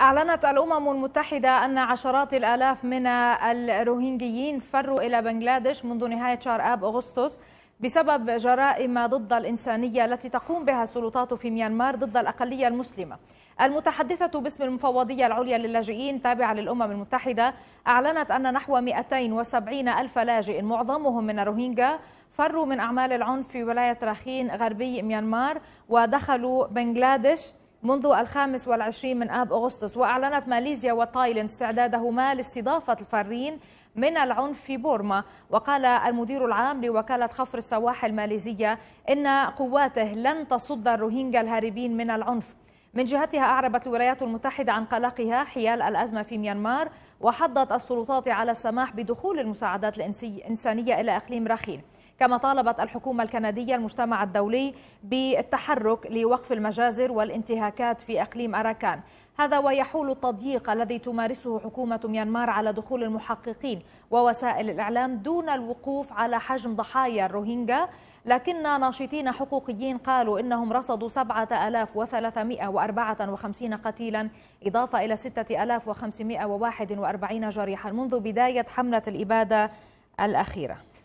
أعلنت الأمم المتحدة أن عشرات الآلاف من الروهينجيين فروا إلى بنغلاديش منذ نهاية شهر آب أغسطس بسبب جرائم ضد الإنسانية التي تقوم بها السلطات في ميانمار ضد الأقلية المسلمة المتحدثة باسم المفوضية العليا للاجئين تابعة للأمم المتحدة أعلنت أن نحو 270 ألف لاجئ معظمهم من الروهينجا فروا من أعمال العنف في ولاية راخين غربي ميانمار ودخلوا بنغلاديش منذ الخامس والعشرين من آب أغسطس وأعلنت ماليزيا وتايلاند استعدادهما لاستضافة الفارين من العنف في بورما وقال المدير العام لوكالة خفر السواحل الماليزية إن قواته لن تصد الروهينجا الهاربين من العنف من جهتها أعربت الولايات المتحدة عن قلقها حيال الأزمة في ميانمار وحضت السلطات على السماح بدخول المساعدات الإنسانية إلى إقليم رخين كما طالبت الحكومة الكندية المجتمع الدولي بالتحرك لوقف المجازر والانتهاكات في أقليم أراكان هذا ويحول التضييق الذي تمارسه حكومة ميانمار على دخول المحققين ووسائل الإعلام دون الوقوف على حجم ضحايا الروهينجا لكن ناشطين حقوقيين قالوا إنهم رصدوا 7354 قتيلا إضافة إلى 6541 جريحا منذ بداية حملة الإبادة الأخيرة